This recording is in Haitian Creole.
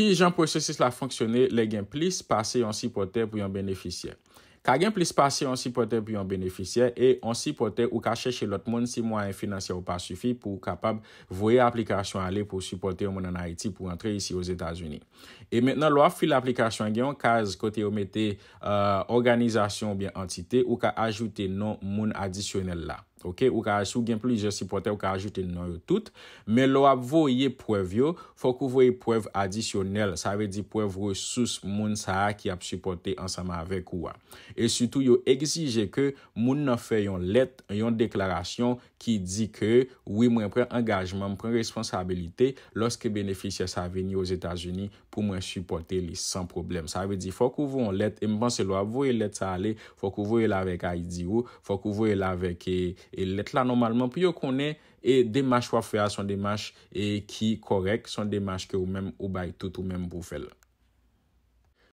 Si jan prosesi la fonksyonne, le gen plis pase yon sipote pou yon benefisye. Ka gen plis pase yon sipote pou yon benefisye e yon sipote ou ka chèche lot moun si moun a yon finanse ou pa sufi pou kapab vwe aplikasyon ale pou sipote yon moun an Haiti pou antre yisi yo Zetazuni. E menen lwa fi l'aplikasyon gen, kaz kote yon mete euh, organizasyon ou bien entite ou ka ajoute yon moun adisyonel la. Ok, ou ka sou gen pli, je sipote ou ka ajoute nan yo tout. Men lo ap vo ye prevyo, fo kou vo ye prev adisyonel. Sa ve di prevyo sous moun sa a ki ap sipote ansama avek ou a. E sutou yo egzije ke moun nan fe yon let, yon deklarasyon ki di ke oui mwen pren engajman, mwen pren responsabilite loske beneficia sa veni ou Zeta Zuni pou mwen sipote li san problem. Sa ve di fo kou vo yon let, e mpense lo ap vo yon let sa ale, fo kou vo yon let sa ale, fo kou vo yon let sa ale, e let la normalman pou yo konen e demache wafre a son demache e ki korek son demache ke ou mèm ou bay tout ou mèm pou fèl